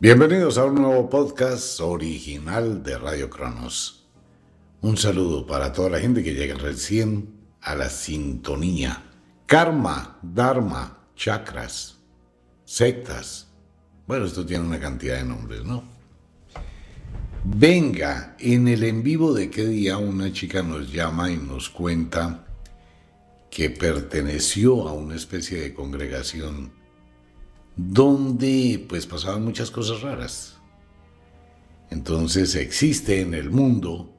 Bienvenidos a un nuevo podcast original de Radio Cronos. Un saludo para toda la gente que llega recién a la sintonía. Karma, Dharma, chakras, sectas. Bueno, esto tiene una cantidad de nombres, ¿no? Venga, en el en vivo de qué día una chica nos llama y nos cuenta que perteneció a una especie de congregación donde pues pasaban muchas cosas raras. Entonces existe en el mundo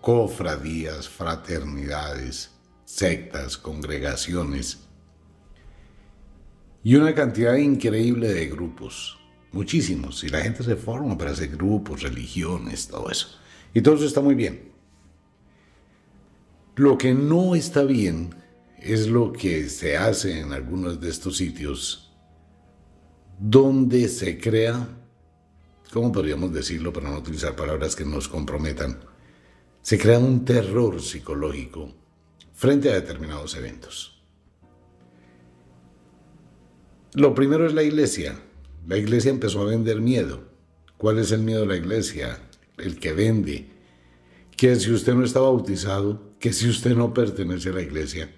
cofradías, fraternidades, sectas, congregaciones y una cantidad increíble de grupos, muchísimos, y la gente se forma para hacer grupos, religiones, todo eso. Y todo eso está muy bien. Lo que no está bien es lo que se hace en algunos de estos sitios donde se crea, ¿cómo podríamos decirlo para no utilizar palabras que nos comprometan? Se crea un terror psicológico frente a determinados eventos. Lo primero es la iglesia. La iglesia empezó a vender miedo. ¿Cuál es el miedo de la iglesia? El que vende. Que si usted no está bautizado, que si usted no pertenece a la iglesia,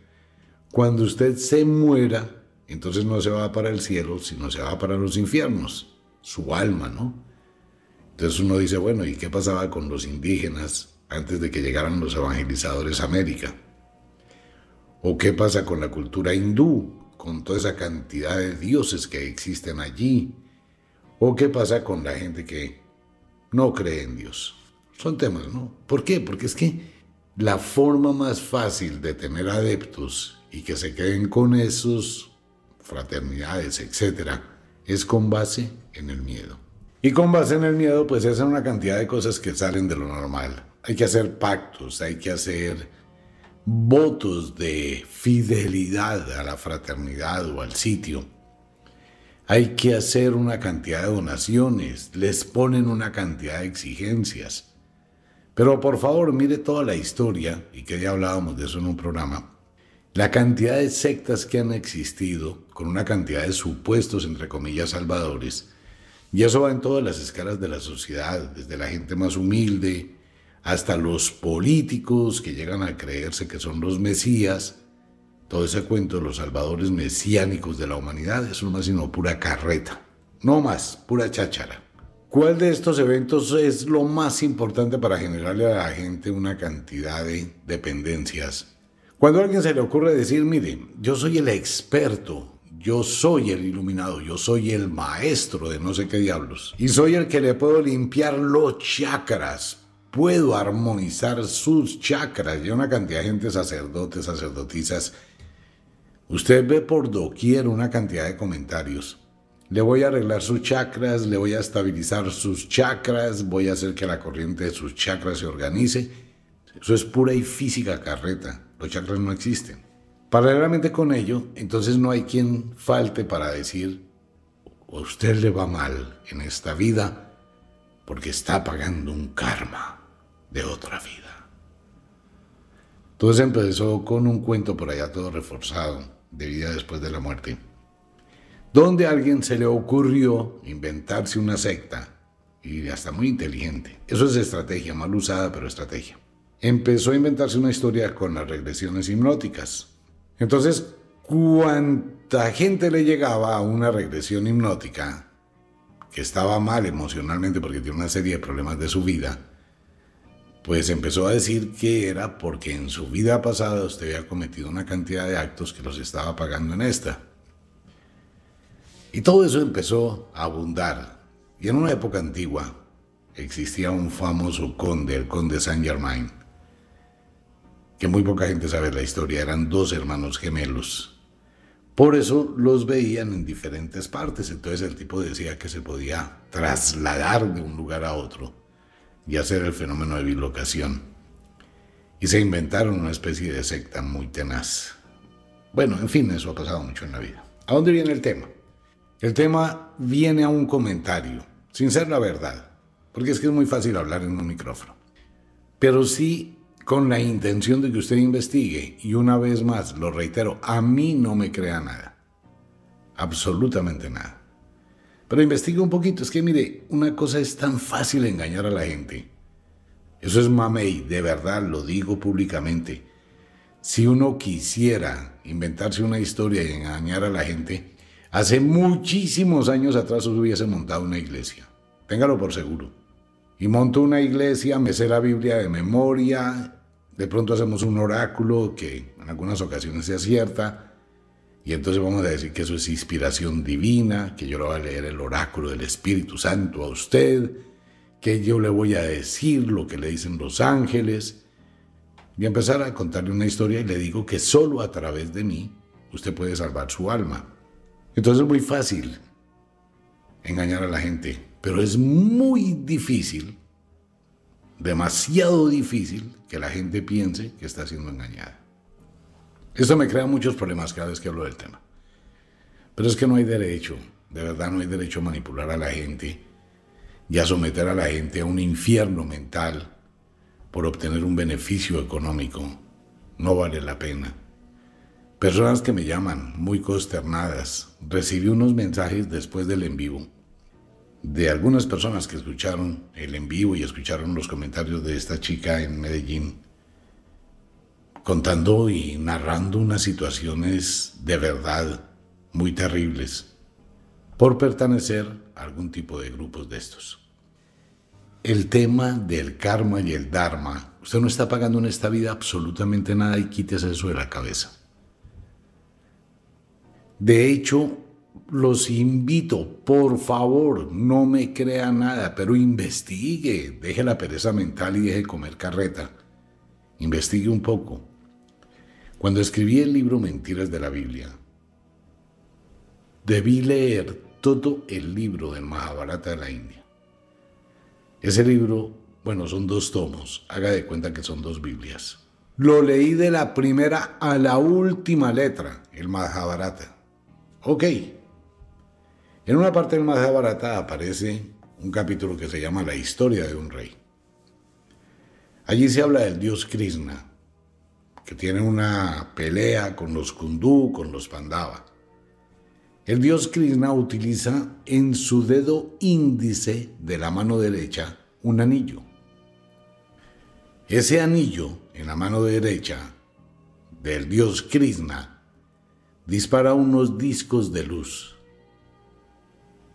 cuando usted se muera, entonces no se va para el cielo, sino se va para los infiernos, su alma, ¿no? Entonces uno dice, bueno, ¿y qué pasaba con los indígenas antes de que llegaran los evangelizadores a América? ¿O qué pasa con la cultura hindú, con toda esa cantidad de dioses que existen allí? ¿O qué pasa con la gente que no cree en Dios? Son temas, ¿no? ¿Por qué? Porque es que la forma más fácil de tener adeptos y que se queden con esos fraternidades, etcétera, Es con base en el miedo. Y con base en el miedo, pues hacen una cantidad de cosas que salen de lo normal. Hay que hacer pactos, hay que hacer votos de fidelidad a la fraternidad o al sitio. Hay que hacer una cantidad de donaciones, les ponen una cantidad de exigencias. Pero por favor, mire toda la historia, y que ya hablábamos de eso en un programa, la cantidad de sectas que han existido, con una cantidad de supuestos, entre comillas, salvadores, y eso va en todas las escalas de la sociedad, desde la gente más humilde hasta los políticos que llegan a creerse que son los mesías. Todo ese cuento de los salvadores mesiánicos de la humanidad es una más sino pura carreta, no más, pura cháchara. ¿Cuál de estos eventos es lo más importante para generarle a la gente una cantidad de dependencias cuando a alguien se le ocurre decir, mire, yo soy el experto, yo soy el iluminado, yo soy el maestro de no sé qué diablos, y soy el que le puedo limpiar los chakras, puedo armonizar sus chakras, y una cantidad de gente, sacerdotes, sacerdotisas, usted ve por doquier una cantidad de comentarios. Le voy a arreglar sus chakras, le voy a estabilizar sus chakras, voy a hacer que la corriente de sus chakras se organice. Eso es pura y física carreta. Los chakras no existen. Paralelamente con ello, entonces no hay quien falte para decir, usted le va mal en esta vida porque está pagando un karma de otra vida. Entonces empezó con un cuento por allá todo reforzado de vida después de la muerte, donde a alguien se le ocurrió inventarse una secta y hasta muy inteligente. Eso es estrategia, mal usada, pero estrategia empezó a inventarse una historia con las regresiones hipnóticas. Entonces, cuánta gente le llegaba a una regresión hipnótica, que estaba mal emocionalmente porque tiene una serie de problemas de su vida, pues empezó a decir que era porque en su vida pasada usted había cometido una cantidad de actos que los estaba pagando en esta. Y todo eso empezó a abundar. Y en una época antigua existía un famoso conde, el conde Saint Germain, que muy poca gente sabe la historia, eran dos hermanos gemelos. Por eso los veían en diferentes partes, entonces el tipo decía que se podía trasladar de un lugar a otro y hacer el fenómeno de bilocación. Y se inventaron una especie de secta muy tenaz. Bueno, en fin, eso ha pasado mucho en la vida. ¿A dónde viene el tema? El tema viene a un comentario, sin ser la verdad, porque es que es muy fácil hablar en un micrófono. Pero sí con la intención de que usted investigue. Y una vez más, lo reitero, a mí no me crea nada. Absolutamente nada. Pero investigue un poquito. Es que mire, una cosa es tan fácil engañar a la gente. Eso es mamey, de verdad, lo digo públicamente. Si uno quisiera inventarse una historia y engañar a la gente, hace muchísimos años atrás hubiese montado una iglesia. Téngalo por seguro. Y montó una iglesia, me sé la Biblia de memoria, de pronto hacemos un oráculo que en algunas ocasiones se acierta y entonces vamos a decir que eso es inspiración divina, que yo le voy a leer el oráculo del Espíritu Santo a usted, que yo le voy a decir lo que le dicen los ángeles. Y empezar a contarle una historia y le digo que solo a través de mí usted puede salvar su alma. Entonces es muy fácil engañar a la gente, pero es muy difícil demasiado difícil que la gente piense que está siendo engañada. eso me crea muchos problemas cada vez que hablo del tema. Pero es que no hay derecho, de verdad no hay derecho a manipular a la gente y a someter a la gente a un infierno mental por obtener un beneficio económico. No vale la pena. Personas que me llaman muy consternadas. Recibí unos mensajes después del en vivo de algunas personas que escucharon el en vivo y escucharon los comentarios de esta chica en Medellín, contando y narrando unas situaciones de verdad muy terribles por pertenecer a algún tipo de grupos de estos. El tema del karma y el dharma, usted no está pagando en esta vida absolutamente nada y quítese eso de la cabeza. De hecho, los invito, por favor, no me crea nada, pero investigue, deje la pereza mental y deje comer carreta. Investigue un poco. Cuando escribí el libro Mentiras de la Biblia, debí leer todo el libro del Mahabharata de la India. Ese libro, bueno, son dos tomos, haga de cuenta que son dos Biblias. Lo leí de la primera a la última letra, el Mahabharata. Ok, en una parte más Mahabharata aparece un capítulo que se llama La historia de un rey. Allí se habla del dios Krishna, que tiene una pelea con los Kundú, con los Pandava. El dios Krishna utiliza en su dedo índice de la mano derecha un anillo. Ese anillo en la mano derecha del dios Krishna dispara unos discos de luz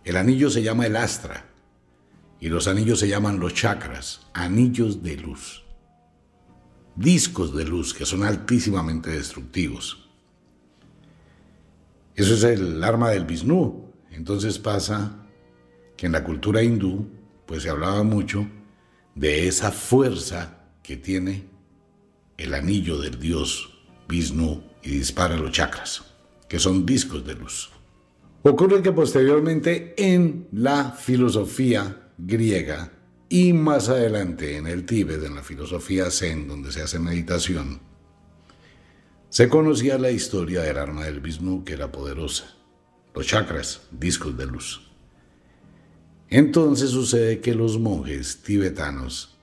el anillo se llama el astra y los anillos se llaman los chakras, anillos de luz. Discos de luz que son altísimamente destructivos. Eso es el arma del Vishnu. Entonces pasa que en la cultura hindú, pues se hablaba mucho de esa fuerza que tiene el anillo del dios Vishnu y dispara los chakras, que son discos de luz. Ocurre que posteriormente en la filosofía griega y más adelante en el Tíbet, en la filosofía zen, donde se hace meditación, se conocía la historia del arma del Vishnu que era poderosa, los chakras, discos de luz. Entonces sucede que los monjes tibetanos,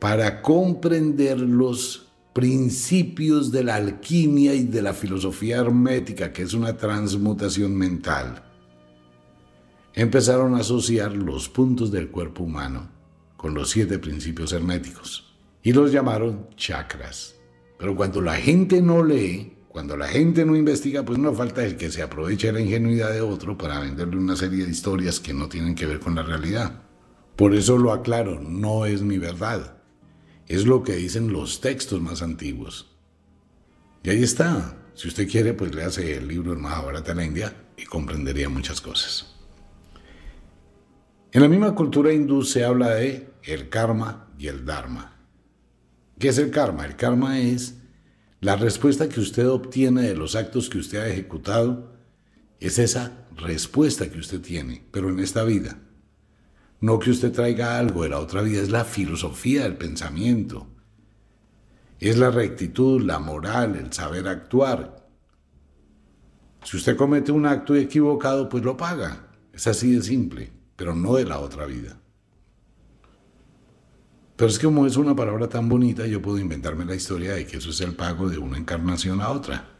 para comprender los principios de la alquimia y de la filosofía hermética, que es una transmutación mental, empezaron a asociar los puntos del cuerpo humano con los siete principios herméticos y los llamaron chakras. Pero cuando la gente no lee, cuando la gente no investiga, pues no falta el que se aproveche la ingenuidad de otro para venderle una serie de historias que no tienen que ver con la realidad. Por eso lo aclaro, no es mi verdad. Es lo que dicen los textos más antiguos. Y ahí está. Si usted quiere, pues le el libro El Mahabharata en la India y comprendería muchas cosas. En la misma cultura hindú se habla de el karma y el dharma. ¿Qué es el karma? El karma es la respuesta que usted obtiene de los actos que usted ha ejecutado. Es esa respuesta que usted tiene, pero en esta vida. No que usted traiga algo de la otra vida, es la filosofía del pensamiento. Es la rectitud, la moral, el saber actuar. Si usted comete un acto equivocado, pues lo paga. Es así de simple, pero no de la otra vida. Pero es que como es una palabra tan bonita, yo puedo inventarme la historia de que eso es el pago de una encarnación a otra.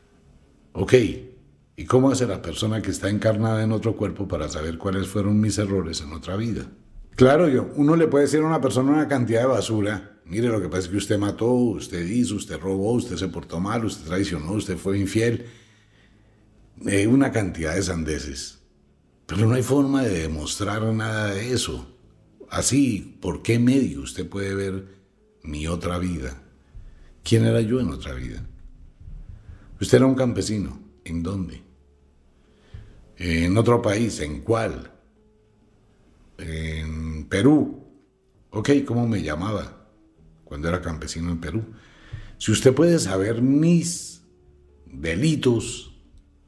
Ok, ¿y cómo hace la persona que está encarnada en otro cuerpo para saber cuáles fueron mis errores en otra vida? Claro, yo, uno le puede decir a una persona una cantidad de basura. Mire, lo que pasa es que usted mató, usted hizo, usted robó, usted se portó mal, usted traicionó, usted fue infiel. Eh, una cantidad de sandeces. Pero no hay forma de demostrar nada de eso. Así, ¿por qué medio usted puede ver mi otra vida? ¿Quién era yo en otra vida? Usted era un campesino. ¿En dónde? ¿En otro país? ¿En cuál? en Perú. Ok, ¿cómo me llamaba cuando era campesino en Perú? Si usted puede saber mis delitos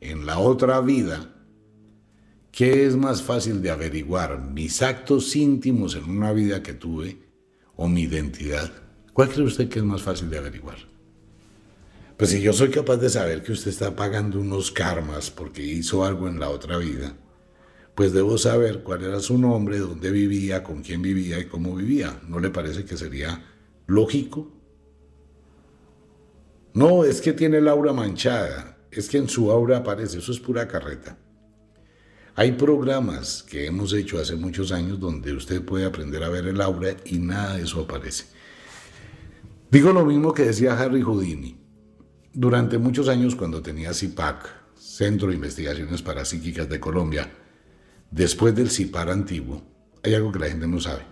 en la otra vida, ¿qué es más fácil de averiguar? ¿Mis actos íntimos en una vida que tuve o mi identidad? ¿Cuál cree usted que es más fácil de averiguar? Pues si yo soy capaz de saber que usted está pagando unos karmas porque hizo algo en la otra vida, pues debo saber cuál era su nombre, dónde vivía, con quién vivía y cómo vivía. ¿No le parece que sería lógico? No, es que tiene el aura manchada, es que en su aura aparece, eso es pura carreta. Hay programas que hemos hecho hace muchos años donde usted puede aprender a ver el aura y nada de eso aparece. Digo lo mismo que decía Harry Houdini. Durante muchos años cuando tenía CIPAC, Centro de Investigaciones Parapsíquicas de Colombia, Después del CIPAR antiguo, hay algo que la gente no sabe.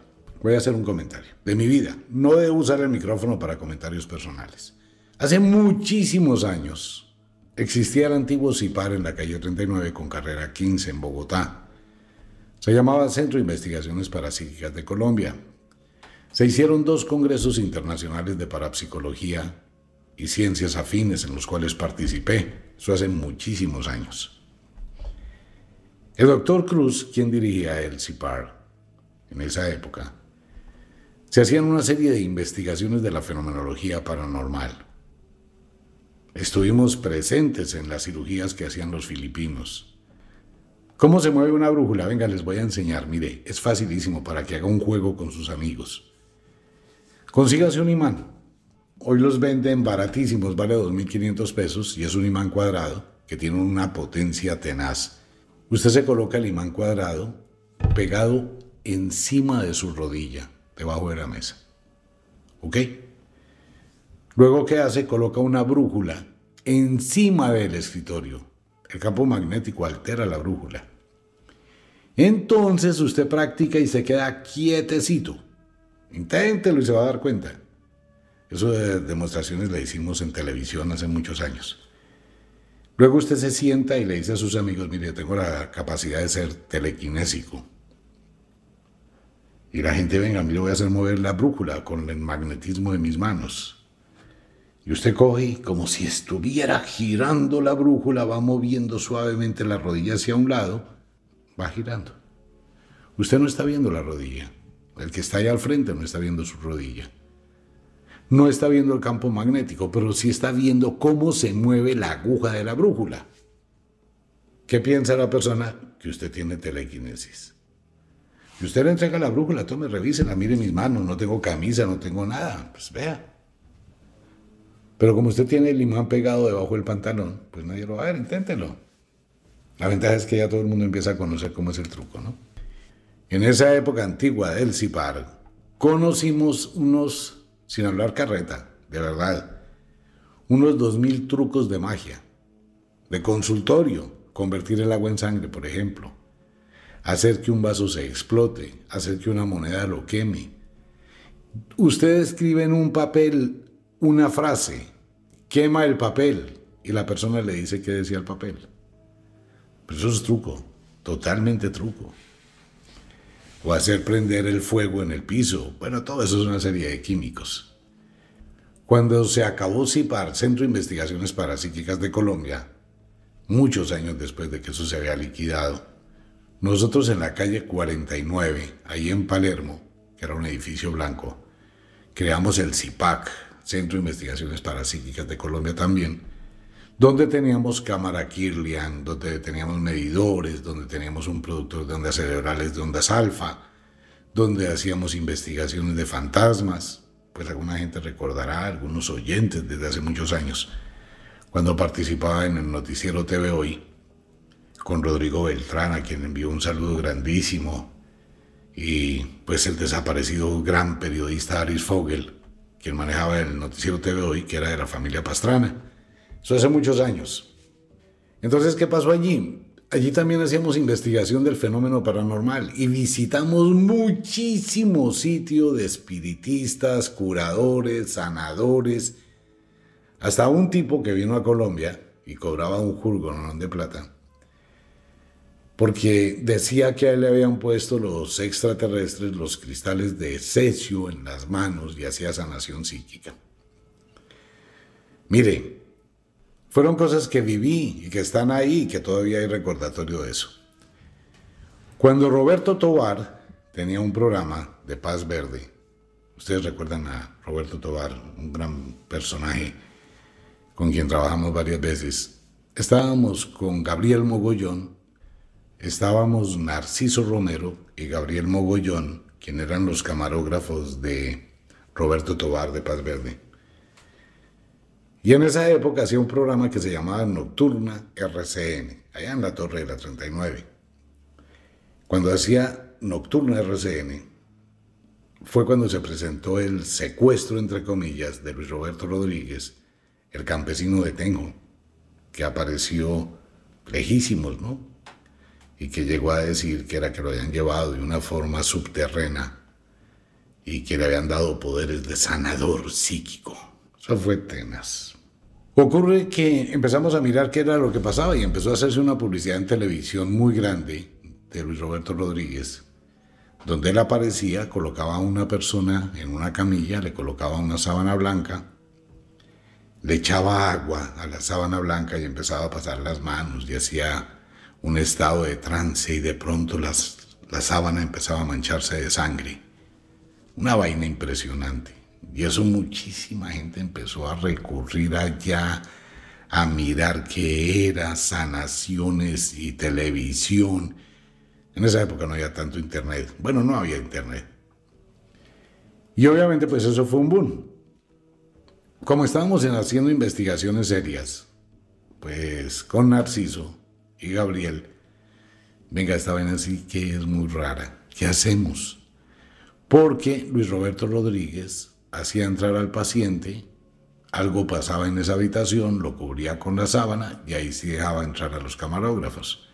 Voy a hacer un comentario. De mi vida, no debo usar el micrófono para comentarios personales. Hace muchísimos años existía el antiguo CIPAR en la calle 39 con carrera 15 en Bogotá. Se llamaba Centro de Investigaciones Parapsíquicas de Colombia. Se hicieron dos congresos internacionales de parapsicología y ciencias afines en los cuales participé. Eso hace muchísimos años. El doctor Cruz, quien dirigía el CIPAR en esa época, se hacían una serie de investigaciones de la fenomenología paranormal. Estuvimos presentes en las cirugías que hacían los filipinos. ¿Cómo se mueve una brújula? Venga, les voy a enseñar. Mire, es facilísimo para que haga un juego con sus amigos. Consígase un imán. Hoy los venden baratísimos, vale 2.500 pesos y es un imán cuadrado que tiene una potencia tenaz Usted se coloca el imán cuadrado pegado encima de su rodilla, debajo de la mesa. ¿Ok? Luego, ¿qué hace? Coloca una brújula encima del escritorio. El campo magnético altera la brújula. Entonces usted practica y se queda quietecito. Inténtelo y se va a dar cuenta. Eso de demostraciones la hicimos en televisión hace muchos años. Luego usted se sienta y le dice a sus amigos, mire, yo tengo la capacidad de ser telequinésico. Y la gente, venga, a mí le voy a hacer mover la brújula con el magnetismo de mis manos. Y usted coge como si estuviera girando la brújula, va moviendo suavemente la rodilla hacia un lado, va girando. Usted no está viendo la rodilla. El que está ahí al frente no está viendo su rodilla no está viendo el campo magnético, pero sí está viendo cómo se mueve la aguja de la brújula. ¿Qué piensa la persona? Que usted tiene telequinesis. Y usted le entrega la brújula, tome, la mire mis manos, no tengo camisa, no tengo nada, pues vea. Pero como usted tiene el imán pegado debajo del pantalón, pues nadie lo va a ver, inténtelo. La ventaja es que ya todo el mundo empieza a conocer cómo es el truco, ¿no? En esa época antigua del CIPAR, conocimos unos sin hablar carreta, de verdad. Unos 2.000 mil trucos de magia. De consultorio, convertir el agua en sangre, por ejemplo. Hacer que un vaso se explote, hacer que una moneda lo queme. Usted escribe en un papel una frase, quema el papel y la persona le dice qué decía el papel. Pero pues eso es truco, totalmente truco o hacer prender el fuego en el piso. Bueno, todo eso es una serie de químicos. Cuando se acabó CIPAR, Centro de Investigaciones Parapsíquicas de Colombia, muchos años después de que eso se había liquidado, nosotros en la calle 49, ahí en Palermo, que era un edificio blanco, creamos el CIPAC, Centro de Investigaciones Parapsíquicas de Colombia también, donde teníamos cámara Kirlian, donde teníamos medidores, donde teníamos un productor de ondas cerebrales de ondas alfa, donde hacíamos investigaciones de fantasmas. Pues alguna gente recordará, algunos oyentes desde hace muchos años, cuando participaba en el noticiero TV Hoy con Rodrigo Beltrán, a quien envió un saludo grandísimo, y pues el desaparecido gran periodista Aris Fogel, quien manejaba el noticiero TV Hoy, que era de la familia Pastrana. Eso hace muchos años. Entonces, ¿qué pasó allí? Allí también hacíamos investigación del fenómeno paranormal y visitamos muchísimo sitio de espiritistas, curadores, sanadores, hasta un tipo que vino a Colombia y cobraba un jurgonón de plata, porque decía que a él le habían puesto los extraterrestres los cristales de cesio en las manos y hacía sanación psíquica. Mire, fueron cosas que viví y que están ahí y que todavía hay recordatorio de eso. Cuando Roberto Tobar tenía un programa de Paz Verde, ustedes recuerdan a Roberto Tobar, un gran personaje con quien trabajamos varias veces, estábamos con Gabriel Mogollón, estábamos Narciso Romero y Gabriel Mogollón, quienes eran los camarógrafos de Roberto Tobar de Paz Verde. Y en esa época hacía un programa que se llamaba Nocturna RCN, allá en la Torre de la 39. Cuando hacía Nocturna RCN, fue cuando se presentó el secuestro, entre comillas, de Luis Roberto Rodríguez, el campesino de Tengo, que apareció lejísimos, ¿no? Y que llegó a decir que era que lo habían llevado de una forma subterrena y que le habían dado poderes de sanador psíquico. Eso fue tenaz. Ocurre que empezamos a mirar qué era lo que pasaba y empezó a hacerse una publicidad en televisión muy grande de Luis Roberto Rodríguez, donde él aparecía, colocaba a una persona en una camilla, le colocaba una sábana blanca, le echaba agua a la sábana blanca y empezaba a pasar las manos y hacía un estado de trance y de pronto las, la sábana empezaba a mancharse de sangre. Una vaina impresionante. Y eso muchísima gente empezó a recurrir allá, a mirar qué era, sanaciones y televisión. En esa época no había tanto internet. Bueno, no había internet. Y obviamente pues eso fue un boom. Como estábamos haciendo investigaciones serias, pues con Narciso y Gabriel, venga, esta vaina así que es muy rara. ¿Qué hacemos? Porque Luis Roberto Rodríguez hacía entrar al paciente, algo pasaba en esa habitación, lo cubría con la sábana y ahí sí dejaba entrar a los camarógrafos.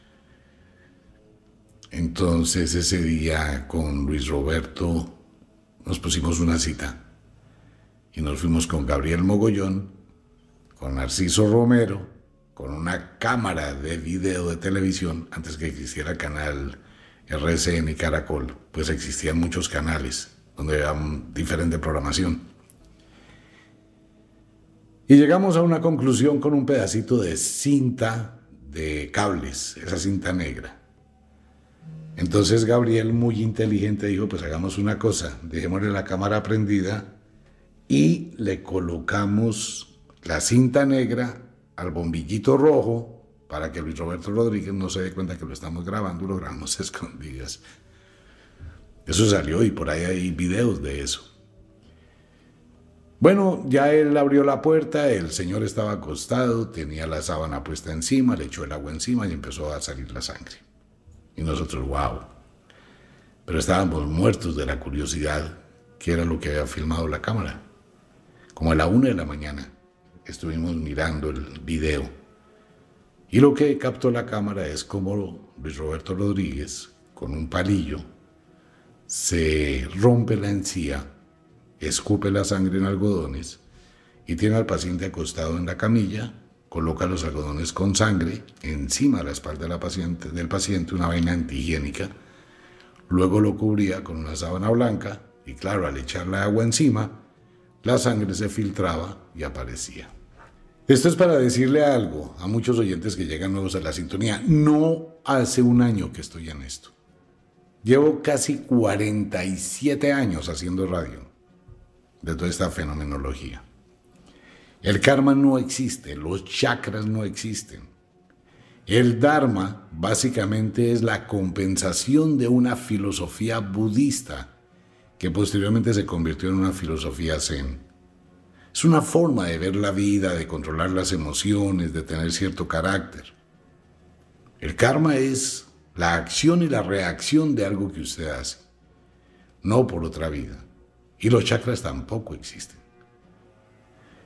Entonces ese día con Luis Roberto nos pusimos una cita y nos fuimos con Gabriel Mogollón, con Narciso Romero, con una cámara de video de televisión antes que existiera canal RCN y Caracol, pues existían muchos canales donde diferente programación. Y llegamos a una conclusión con un pedacito de cinta de cables, esa cinta negra. Entonces Gabriel, muy inteligente, dijo, pues hagamos una cosa, dejémosle la cámara prendida y le colocamos la cinta negra al bombillito rojo para que Luis Roberto Rodríguez no se dé cuenta que lo estamos grabando, lo grabamos escondidas. Eso salió y por ahí hay videos de eso. Bueno, ya él abrió la puerta, el señor estaba acostado, tenía la sábana puesta encima, le echó el agua encima y empezó a salir la sangre. Y nosotros, wow. Pero estábamos muertos de la curiosidad, que era lo que había filmado la cámara. Como a la una de la mañana estuvimos mirando el video. Y lo que captó la cámara es como Luis Roberto Rodríguez, con un palillo, se rompe la encía, escupe la sangre en algodones y tiene al paciente acostado en la camilla, coloca los algodones con sangre encima de la espalda del paciente, una vaina antihigiénica, luego lo cubría con una sábana blanca y claro, al echarle agua encima, la sangre se filtraba y aparecía. Esto es para decirle algo a muchos oyentes que llegan nuevos a la sintonía. No hace un año que estoy en esto. Llevo casi 47 años haciendo radio de toda esta fenomenología. El karma no existe, los chakras no existen. El Dharma básicamente es la compensación de una filosofía budista que posteriormente se convirtió en una filosofía zen. Es una forma de ver la vida, de controlar las emociones, de tener cierto carácter. El karma es la acción y la reacción de algo que usted hace, no por otra vida. Y los chakras tampoco existen.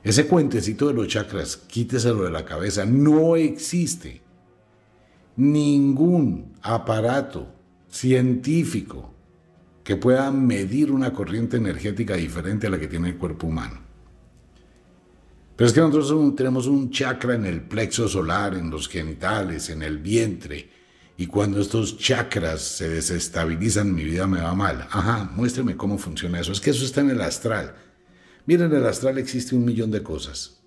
Ese cuentecito de los chakras, quíteselo de la cabeza, no existe. Ningún aparato científico que pueda medir una corriente energética diferente a la que tiene el cuerpo humano. Pero es que nosotros tenemos un chakra en el plexo solar, en los genitales, en el vientre, y cuando estos chakras se desestabilizan, mi vida me va mal. Ajá, muéstreme cómo funciona eso. Es que eso está en el astral. Miren, en el astral existe un millón de cosas.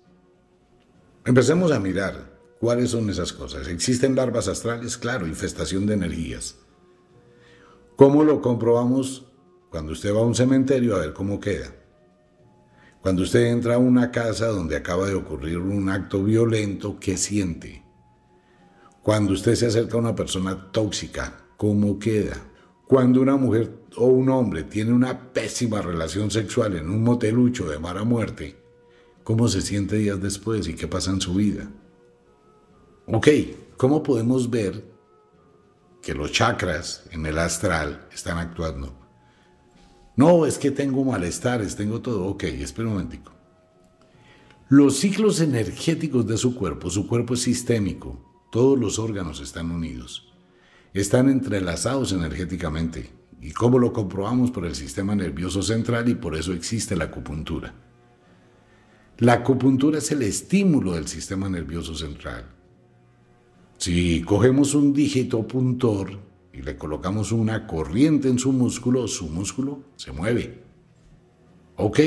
Empecemos a mirar cuáles son esas cosas. Existen larvas astrales, claro, infestación de energías. ¿Cómo lo comprobamos? Cuando usted va a un cementerio a ver cómo queda. Cuando usted entra a una casa donde acaba de ocurrir un acto violento, ¿qué siente? Cuando usted se acerca a una persona tóxica, ¿cómo queda? Cuando una mujer o un hombre tiene una pésima relación sexual en un motelucho de mala muerte, ¿cómo se siente días después y qué pasa en su vida? Ok, ¿cómo podemos ver que los chakras en el astral están actuando? No, es que tengo malestares, tengo todo. Ok, espera un momentico. Los ciclos energéticos de su cuerpo, su cuerpo es sistémico, todos los órganos están unidos. Están entrelazados energéticamente. ¿Y cómo lo comprobamos? Por el sistema nervioso central y por eso existe la acupuntura. La acupuntura es el estímulo del sistema nervioso central. Si cogemos un dígito puntor y le colocamos una corriente en su músculo, su músculo se mueve. Ok.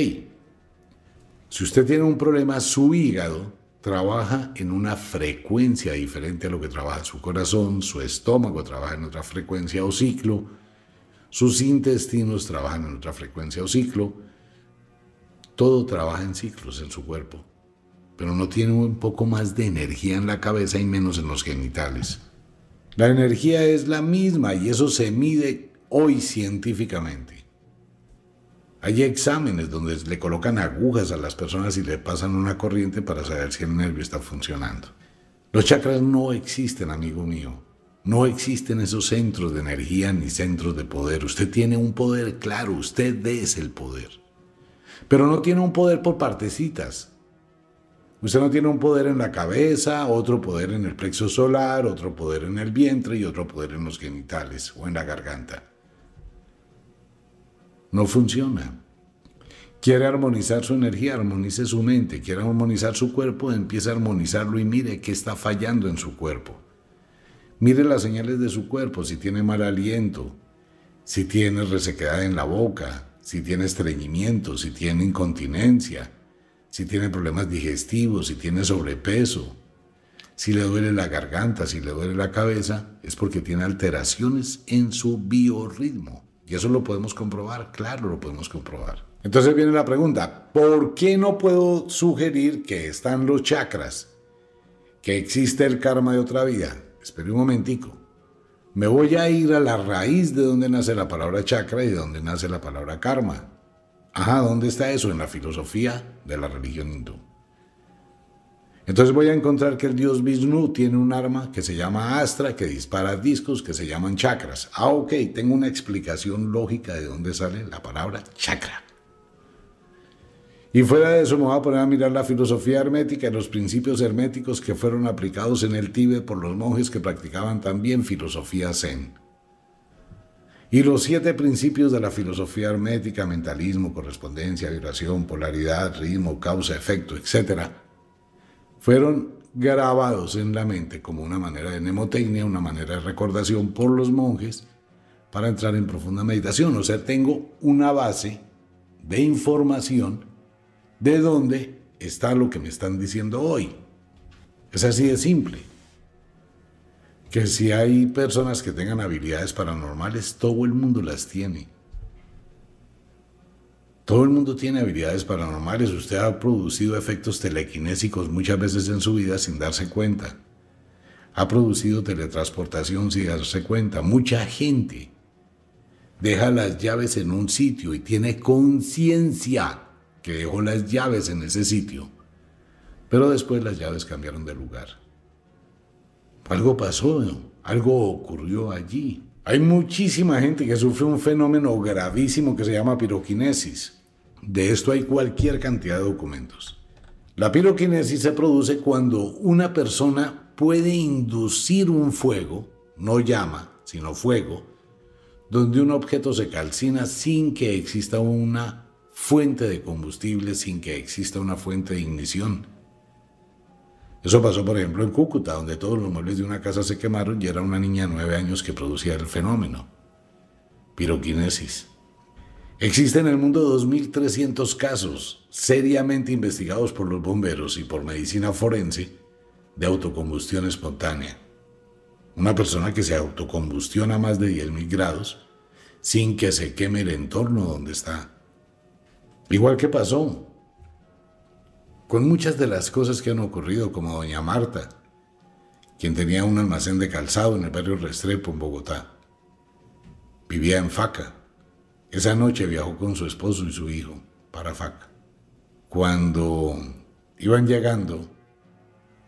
Si usted tiene un problema, su hígado trabaja en una frecuencia diferente a lo que trabaja su corazón, su estómago trabaja en otra frecuencia o ciclo, sus intestinos trabajan en otra frecuencia o ciclo, todo trabaja en ciclos en su cuerpo, pero no tiene un poco más de energía en la cabeza y menos en los genitales. La energía es la misma y eso se mide hoy científicamente. Hay exámenes donde le colocan agujas a las personas y le pasan una corriente para saber si el nervio está funcionando. Los chakras no existen, amigo mío. No existen esos centros de energía ni centros de poder. Usted tiene un poder claro, usted es el poder. Pero no tiene un poder por partecitas. Usted no tiene un poder en la cabeza, otro poder en el plexo solar, otro poder en el vientre y otro poder en los genitales o en la garganta. No funciona. Quiere armonizar su energía, armonice su mente. Quiere armonizar su cuerpo, empieza a armonizarlo y mire qué está fallando en su cuerpo. Mire las señales de su cuerpo, si tiene mal aliento, si tiene resequedad en la boca, si tiene estreñimiento, si tiene incontinencia, si tiene problemas digestivos, si tiene sobrepeso, si le duele la garganta, si le duele la cabeza, es porque tiene alteraciones en su biorritmo. Y eso lo podemos comprobar, claro, lo podemos comprobar. Entonces viene la pregunta, ¿por qué no puedo sugerir que están los chakras? Que existe el karma de otra vida. Espere un momentico. Me voy a ir a la raíz de donde nace la palabra chakra y de donde nace la palabra karma. Ajá, ¿dónde está eso? En la filosofía de la religión hindú. Entonces voy a encontrar que el dios Vishnu tiene un arma que se llama astra, que dispara discos que se llaman chakras. Ah, ok, tengo una explicación lógica de dónde sale la palabra chakra. Y fuera de eso me voy a poner a mirar la filosofía hermética y los principios herméticos que fueron aplicados en el Tíbet por los monjes que practicaban también filosofía zen. Y los siete principios de la filosofía hermética, mentalismo, correspondencia, vibración, polaridad, ritmo, causa, efecto, etc., fueron grabados en la mente como una manera de mnemotecnia, una manera de recordación por los monjes para entrar en profunda meditación. O sea, tengo una base de información de dónde está lo que me están diciendo hoy. Es así de simple. Que si hay personas que tengan habilidades paranormales, todo el mundo las tiene. Todo el mundo tiene habilidades paranormales. Usted ha producido efectos telequinésicos muchas veces en su vida sin darse cuenta. Ha producido teletransportación sin darse cuenta. Mucha gente deja las llaves en un sitio y tiene conciencia que dejó las llaves en ese sitio. Pero después las llaves cambiaron de lugar. Algo pasó, algo ocurrió allí. Hay muchísima gente que sufre un fenómeno gravísimo que se llama piroquinesis de esto hay cualquier cantidad de documentos. La piroquinesis se produce cuando una persona puede inducir un fuego, no llama, sino fuego, donde un objeto se calcina sin que exista una fuente de combustible, sin que exista una fuente de ignición. Eso pasó, por ejemplo, en Cúcuta, donde todos los muebles de una casa se quemaron y era una niña de nueve años que producía el fenómeno. Piroquinesis. Existen en el mundo 2.300 casos seriamente investigados por los bomberos y por medicina forense de autocombustión espontánea. Una persona que se autocombustiona a más de 10.000 grados sin que se queme el entorno donde está. Igual que pasó con muchas de las cosas que han ocurrido, como doña Marta, quien tenía un almacén de calzado en el barrio Restrepo, en Bogotá. Vivía en Faca, esa noche viajó con su esposo y su hijo para Faca. Cuando iban llegando,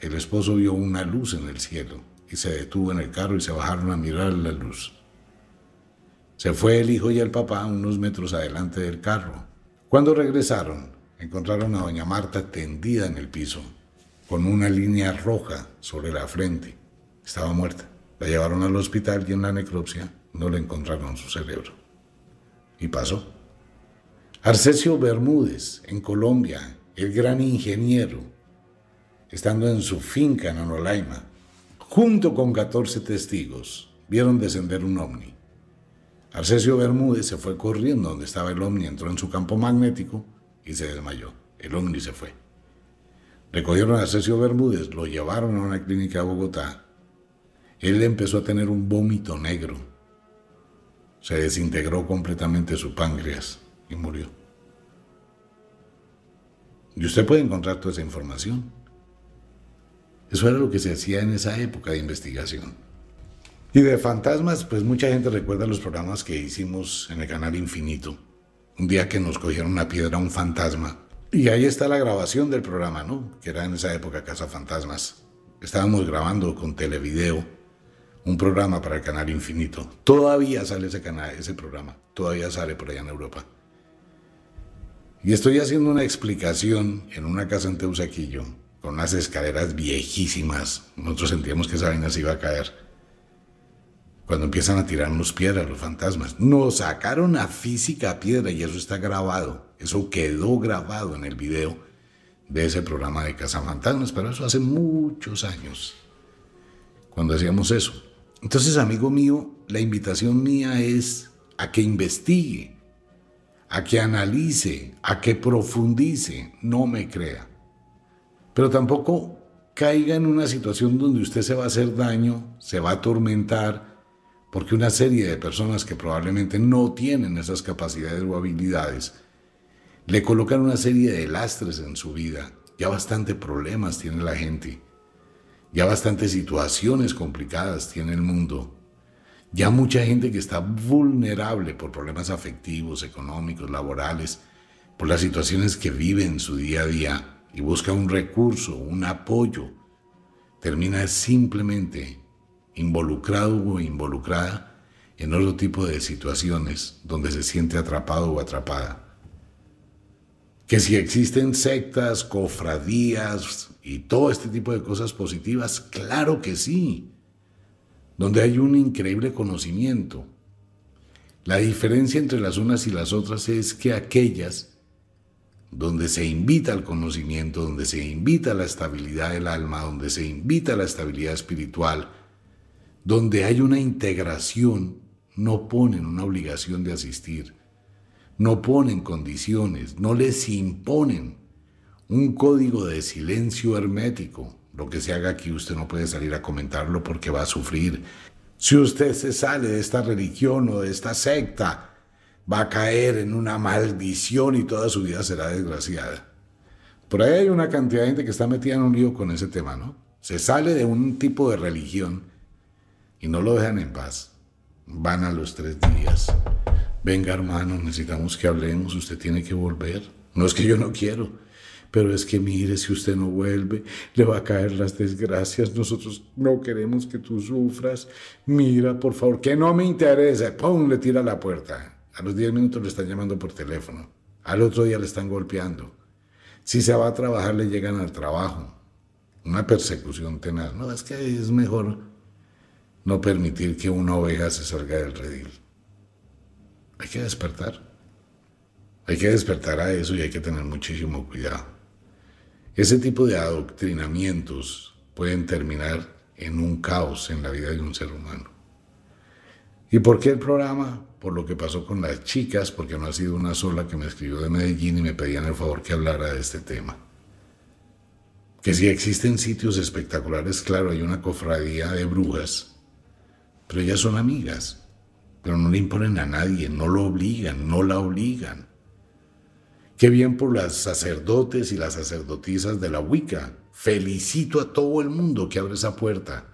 el esposo vio una luz en el cielo y se detuvo en el carro y se bajaron a mirar la luz. Se fue el hijo y el papá unos metros adelante del carro. Cuando regresaron, encontraron a doña Marta tendida en el piso, con una línea roja sobre la frente. Estaba muerta. La llevaron al hospital y en la necropsia no le encontraron su cerebro. Y pasó. Arcesio Bermúdez, en Colombia, el gran ingeniero, estando en su finca en Anolaima, junto con 14 testigos, vieron descender un ovni. Arcesio Bermúdez se fue corriendo donde estaba el ovni, entró en su campo magnético y se desmayó. El ovni se fue. Recogieron a Arcesio Bermúdez, lo llevaron a una clínica de Bogotá. Él empezó a tener un vómito negro se desintegró completamente su páncreas y murió. Y usted puede encontrar toda esa información. Eso era lo que se hacía en esa época de investigación. Y de fantasmas, pues mucha gente recuerda los programas que hicimos en el canal Infinito. Un día que nos cogieron una piedra un fantasma. Y ahí está la grabación del programa, ¿no? Que era en esa época Casa Fantasmas. Estábamos grabando con televideo un programa para el canal Infinito. Todavía sale ese canal, ese programa, todavía sale por allá en Europa. Y estoy haciendo una explicación en una casa en Teusaquillo, con unas escaleras viejísimas. Nosotros sentíamos que esa vaina se iba a caer. Cuando empiezan a tirarnos piedras los fantasmas. Nos sacaron a física piedra y eso está grabado. Eso quedó grabado en el video de ese programa de casa fantasmas. pero eso hace muchos años. Cuando hacíamos eso. Entonces, amigo mío, la invitación mía es a que investigue, a que analice, a que profundice, no me crea. Pero tampoco caiga en una situación donde usted se va a hacer daño, se va a atormentar, porque una serie de personas que probablemente no tienen esas capacidades o habilidades, le colocan una serie de lastres en su vida. Ya bastante problemas tiene la gente. Ya bastantes situaciones complicadas tiene el mundo. Ya mucha gente que está vulnerable por problemas afectivos, económicos, laborales, por las situaciones que vive en su día a día y busca un recurso, un apoyo, termina simplemente involucrado o involucrada en otro tipo de situaciones donde se siente atrapado o atrapada. Que si existen sectas, cofradías, y todo este tipo de cosas positivas, claro que sí, donde hay un increíble conocimiento. La diferencia entre las unas y las otras es que aquellas donde se invita al conocimiento, donde se invita a la estabilidad del alma, donde se invita a la estabilidad espiritual, donde hay una integración, no ponen una obligación de asistir, no ponen condiciones, no les imponen un código de silencio hermético. Lo que se haga aquí usted no puede salir a comentarlo porque va a sufrir. Si usted se sale de esta religión o de esta secta, va a caer en una maldición y toda su vida será desgraciada. Por ahí hay una cantidad de gente que está metida en un lío con ese tema, ¿no? Se sale de un tipo de religión y no lo dejan en paz. Van a los tres días. Venga hermano, necesitamos que hablemos, usted tiene que volver. No es que yo no quiero, pero es que mire, si usted no vuelve, le va a caer las desgracias, nosotros no queremos que tú sufras, mira, por favor, que no me interesa, ¡pum!, le tira la puerta. A los 10 minutos le están llamando por teléfono, al otro día le están golpeando. Si se va a trabajar, le llegan al trabajo. Una persecución tenaz. No, es que es mejor no permitir que una oveja se salga del redil. Hay que despertar. Hay que despertar a eso y hay que tener muchísimo cuidado. Ese tipo de adoctrinamientos pueden terminar en un caos en la vida de un ser humano. ¿Y por qué el programa? Por lo que pasó con las chicas, porque no ha sido una sola que me escribió de Medellín y me pedían el favor que hablara de este tema. Que si existen sitios espectaculares, claro, hay una cofradía de brujas, pero ellas son amigas, pero no le imponen a nadie, no lo obligan, no la obligan. Qué bien por las sacerdotes y las sacerdotisas de la Wicca. Felicito a todo el mundo que abre esa puerta.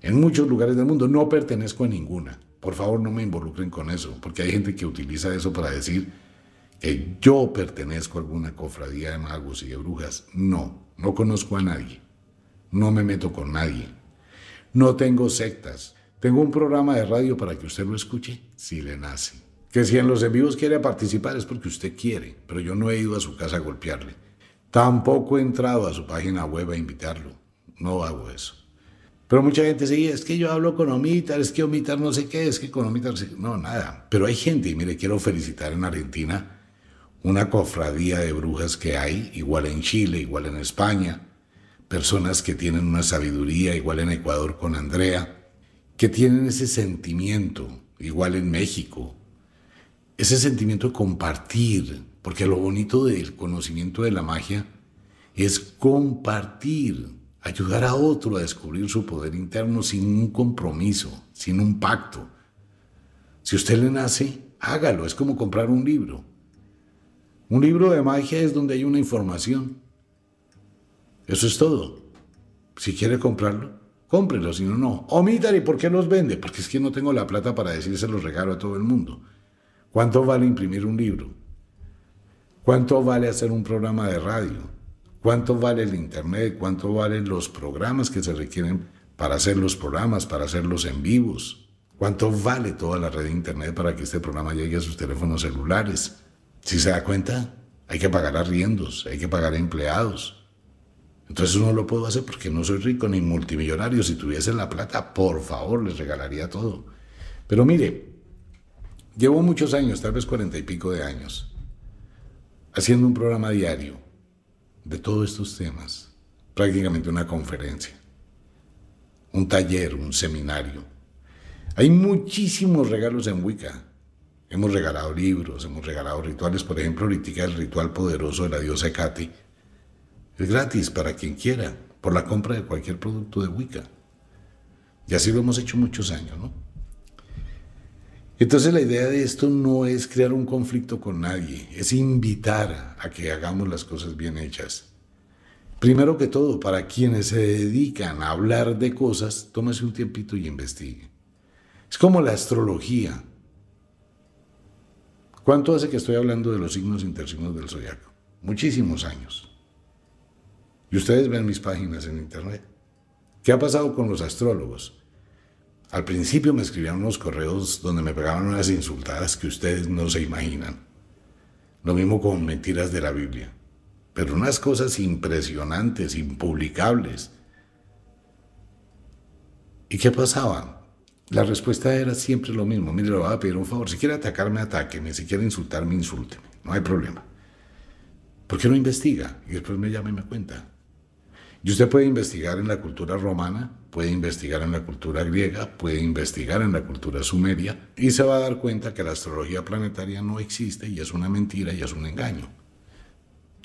En muchos lugares del mundo no pertenezco a ninguna. Por favor, no me involucren con eso, porque hay gente que utiliza eso para decir que yo pertenezco a alguna cofradía de magos y de brujas. No, no conozco a nadie. No me meto con nadie. No tengo sectas. Tengo un programa de radio para que usted lo escuche si le nace. Que si en los en vivos quiere participar es porque usted quiere, pero yo no he ido a su casa a golpearle. Tampoco he entrado a su página web a invitarlo. No hago eso. Pero mucha gente sí, es que yo hablo con Omitar, es que Omitar no sé qué, es que con Omitar no, nada. Pero hay gente, y mire, quiero felicitar en Argentina una cofradía de brujas que hay, igual en Chile, igual en España, personas que tienen una sabiduría, igual en Ecuador con Andrea, que tienen ese sentimiento, igual en México, ese sentimiento de compartir, porque lo bonito del conocimiento de la magia es compartir, ayudar a otro a descubrir su poder interno sin un compromiso, sin un pacto. Si usted le nace, hágalo, es como comprar un libro. Un libro de magia es donde hay una información. Eso es todo. Si quiere comprarlo, cómprelo, si no, no. y ¿por qué los vende? Porque es que no tengo la plata para los regalo a todo el mundo. ¿Cuánto vale imprimir un libro? ¿Cuánto vale hacer un programa de radio? ¿Cuánto vale el Internet? ¿Cuánto valen los programas que se requieren para hacer los programas, para hacerlos en vivos? ¿Cuánto vale toda la red de Internet para que este programa llegue a sus teléfonos celulares? Si se da cuenta, hay que pagar arriendos, hay que pagar empleados. Entonces no lo puedo hacer porque no soy rico ni multimillonario. Si tuviese la plata, por favor, les regalaría todo. Pero mire, Llevo muchos años, tal vez cuarenta y pico de años, haciendo un programa diario de todos estos temas, prácticamente una conferencia, un taller, un seminario. Hay muchísimos regalos en Wicca. Hemos regalado libros, hemos regalado rituales, por ejemplo, ahorita el ritual poderoso de la diosa Kati Es gratis para quien quiera, por la compra de cualquier producto de Wicca. Y así lo hemos hecho muchos años, ¿no? Entonces la idea de esto no es crear un conflicto con nadie, es invitar a que hagamos las cosas bien hechas. Primero que todo, para quienes se dedican a hablar de cosas, tómese un tiempito y investigue. Es como la astrología. ¿Cuánto hace que estoy hablando de los signos intersignos del zodiaco? Muchísimos años. Y ustedes ven mis páginas en internet. ¿Qué ha pasado con los astrólogos? Al principio me escribían unos correos donde me pegaban unas insultadas que ustedes no se imaginan. Lo mismo con mentiras de la Biblia. Pero unas cosas impresionantes, impublicables. ¿Y qué pasaba? La respuesta era siempre lo mismo. Mire, le voy a pedir un favor. Si quiere atacarme, atáqueme. Si quiere insultarme, insúlteme. No hay problema. ¿Por qué no investiga? Y después me llama y me cuenta. Y usted puede investigar en la cultura romana puede investigar en la cultura griega, puede investigar en la cultura sumeria y se va a dar cuenta que la astrología planetaria no existe y es una mentira y es un engaño.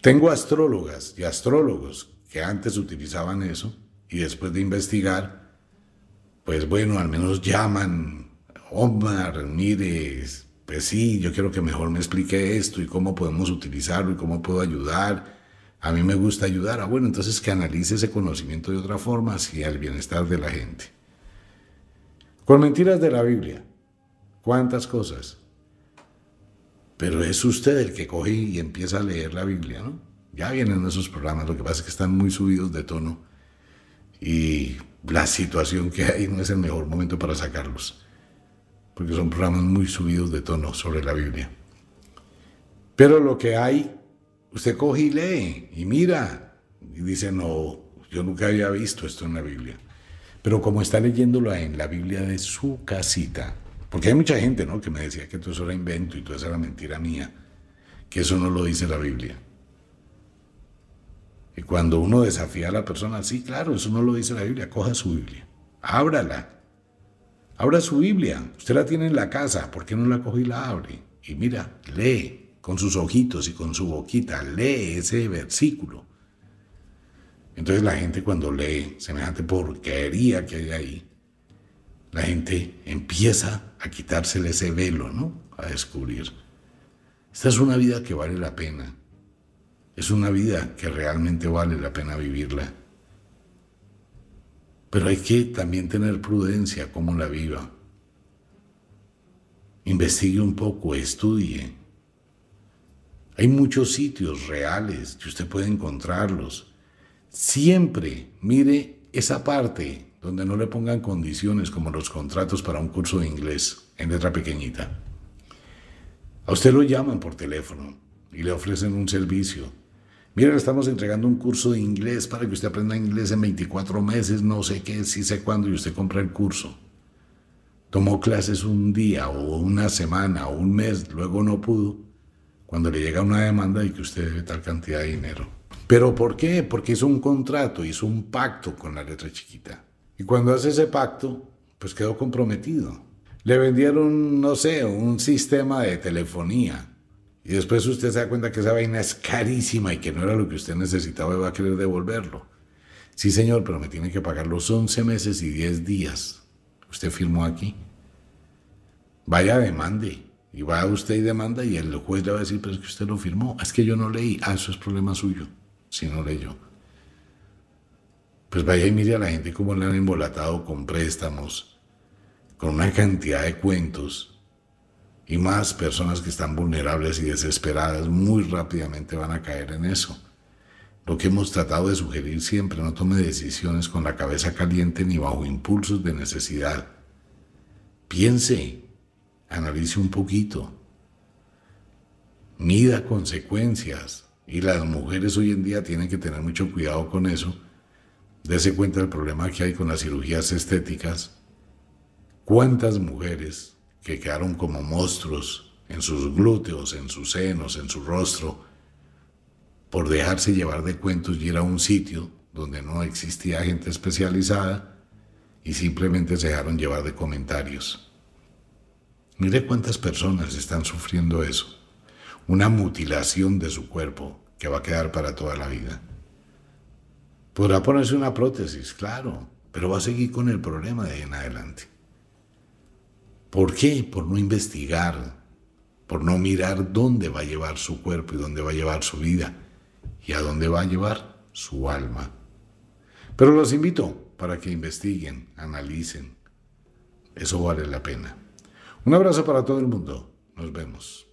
Tengo astrólogas y astrólogos que antes utilizaban eso y después de investigar, pues bueno, al menos llaman, Omar, Mires, pues sí, yo quiero que mejor me explique esto y cómo podemos utilizarlo y cómo puedo ayudar a mí me gusta ayudar. Ah, bueno, entonces que analice ese conocimiento de otra forma hacia el bienestar de la gente. Con mentiras de la Biblia. ¿Cuántas cosas? Pero es usted el que coge y empieza a leer la Biblia, ¿no? Ya vienen esos programas, lo que pasa es que están muy subidos de tono y la situación que hay no es el mejor momento para sacarlos, porque son programas muy subidos de tono sobre la Biblia. Pero lo que hay Usted coge y lee y mira y dice, no, yo nunca había visto esto en la Biblia. Pero como está leyéndolo en la Biblia de su casita, porque hay mucha gente ¿no? que me decía que todo eso era invento y todo eso era mentira mía, que eso no lo dice la Biblia. Y cuando uno desafía a la persona, sí, claro, eso no lo dice la Biblia, coja su Biblia, ábrala, abra su Biblia, usted la tiene en la casa, ¿por qué no la coge y la abre? Y mira, lee con sus ojitos y con su boquita, lee ese versículo. Entonces la gente cuando lee semejante porquería que hay ahí, la gente empieza a quitársele ese velo, ¿no? A descubrir. Esta es una vida que vale la pena. Es una vida que realmente vale la pena vivirla. Pero hay que también tener prudencia como la viva. Investigue un poco, estudie, hay muchos sitios reales y usted puede encontrarlos. Siempre mire esa parte donde no le pongan condiciones como los contratos para un curso de inglés en letra pequeñita. A usted lo llaman por teléfono y le ofrecen un servicio. Mira, le estamos entregando un curso de inglés para que usted aprenda inglés en 24 meses, no sé qué, sí sé cuándo, y usted compra el curso. Tomó clases un día o una semana o un mes, luego no pudo cuando le llega una demanda y que usted debe tal cantidad de dinero. ¿Pero por qué? Porque hizo un contrato, hizo un pacto con la letra chiquita. Y cuando hace ese pacto, pues quedó comprometido. Le vendieron, no sé, un sistema de telefonía. Y después usted se da cuenta que esa vaina es carísima y que no era lo que usted necesitaba y va a querer devolverlo. Sí, señor, pero me tiene que pagar los 11 meses y 10 días. Usted firmó aquí. Vaya demande. Y va usted y demanda y el juez le va a decir, pero es que usted lo firmó, es que yo no leí, ah, eso es problema suyo, si no yo. Pues vaya y mire a la gente cómo le han embolatado con préstamos, con una cantidad de cuentos. Y más personas que están vulnerables y desesperadas muy rápidamente van a caer en eso. Lo que hemos tratado de sugerir siempre, no tome decisiones con la cabeza caliente ni bajo impulsos de necesidad. Piense, analice un poquito, mida consecuencias. Y las mujeres hoy en día tienen que tener mucho cuidado con eso. Dese cuenta del problema que hay con las cirugías estéticas. ¿Cuántas mujeres que quedaron como monstruos en sus glúteos, en sus senos, en su rostro, por dejarse llevar de cuentos y ir a un sitio donde no existía gente especializada y simplemente se dejaron llevar de comentarios? Mire cuántas personas están sufriendo eso. Una mutilación de su cuerpo que va a quedar para toda la vida. Podrá ponerse una prótesis, claro, pero va a seguir con el problema de ahí en adelante. ¿Por qué? Por no investigar, por no mirar dónde va a llevar su cuerpo y dónde va a llevar su vida y a dónde va a llevar su alma. Pero los invito para que investiguen, analicen. Eso vale la pena. Un abrazo para todo el mundo. Nos vemos.